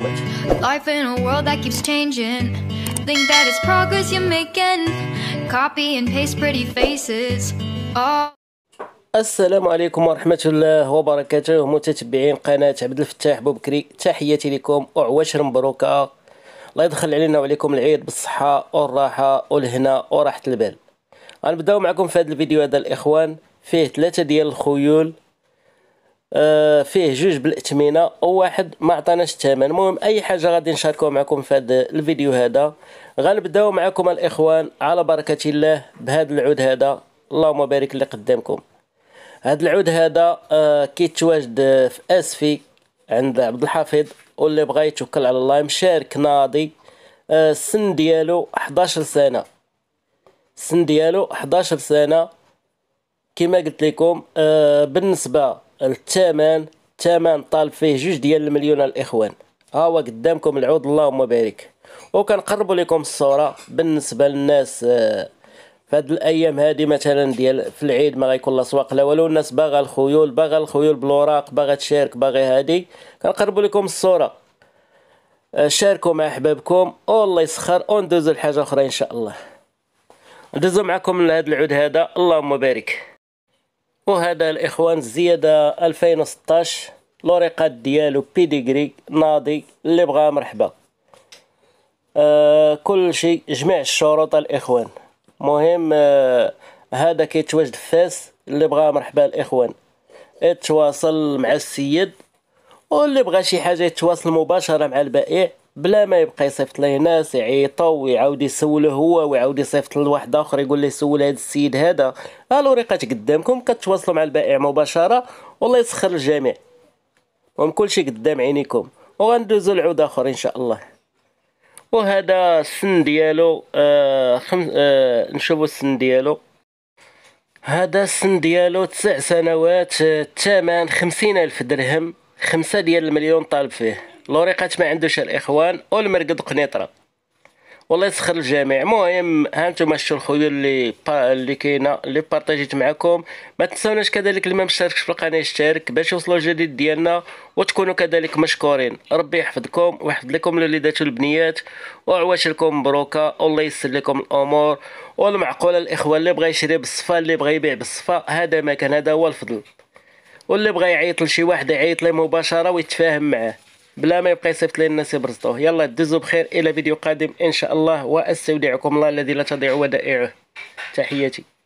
Life in a world that keeps changing. Think that it's progress you're making. Copy and paste pretty faces. Oh. السلام عليكم ورحمة الله وبركاته متتبعين قناة عبد الفتاح بوبكري تحياتي لكم وعواشر مبروكة الله يدخل علينا وعليكم العيد بالصحة والراحة والهنا وراحة البال غنبداو معكم في هذا الفيديو هذا الإخوان فيه ثلاثة ديال الخيول آه، فيه جوج بالاثمنه وواحد ما عطاناش الثمن المهم اي حاجه غادي نشاركوها معكم في هذا الفيديو هذا غنبداو معكم الاخوان على بركه الله بهذا العود هذا اللهم بارك اللي قدامكم هذا العود هذا آه، كيتواجد في اسفي عند عبد الحفيظ واللي بغى يتوكل على الله مشارك ناضي آه، السن ديالو 11 سنه السن ديالو 11 سنه كما قلت لكم بالنسبه الثمن الثمن طالب فيه جوج ديال المليون الاخوان ها هو قدامكم العود اللهم بارك وكنقربوا لكم الصوره بالنسبه للناس آه، في هاد الايام هادي مثلا ديال في العيد ما غيكون لا سواق لا والو الناس باغا الخيول باغا الخيول بالوراق باغا تشارك باغي هادي كنقربوا لكم الصوره آه، شاركوا مع احبابكم والله يسخر وندوزوا لحاجه اخرى ان شاء الله ندوزو معكم لهذا العود هذا اللهم بارك وهذا الاخوان زيادة 2016 لوريقات ديالو بيديغري ناضي اللي بغا مرحبا آه كل شيء جميع الشروط الاخوان مهم آه هذا كيتواجد في فاس اللي بغا مرحبا الاخوان اتواصل مع السيد واللي بغى شي حاجه يتواصل مباشره مع البائع بلا ما يبقى يصيفط ليه ناس يعيطوا ويعاود يسولو هو ويعاود يصيفط لواحد اخر يقول ليه سول هذا السيد هذا الوريقات قدامكم كتواصلوا مع البائع مباشره والله يسخر الجميع وهم كلشي قدام عينيكم وغندوزو لعود اخر ان شاء الله وهذا السن ديالو آه خم... آه نشوفوا السن ديالو هذا السن ديالو تسع سنوات الثمن آه، خمسين الف درهم خمسة ديال المليون طالب فيه لوريقات ما عندوش الاخوان والمرقد قنيطره والله يسخر الجميع المهم ها نتوما شتو الخويا اللي با اللي كاينه اللي بارطاجيت معكم ما تنساوناش كذلك اللي ما مشتركش في القناه يشترك باش يوصلوا الجديد ديالنا وتكونوا كذلك مشكورين ربي يحفظكم ويحفظ لكم الوليدات والبنيات لكم مبروكه والله يسر لكم الامور والمعقوله الاخوان اللي بغى يشري بالصفه اللي بغى يبيع بالصفه هذا ما كان هذا هو الفضل واللي بغى يعيط لشي واحد يعيط ليه مباشره ويتفاهم معاه بلا ما يبقى يصيفط الناس سيبرزطوه يلا دوزو بخير الى فيديو قادم ان شاء الله واستودعكم الله الذي لا تضيع ودائعه تحياتي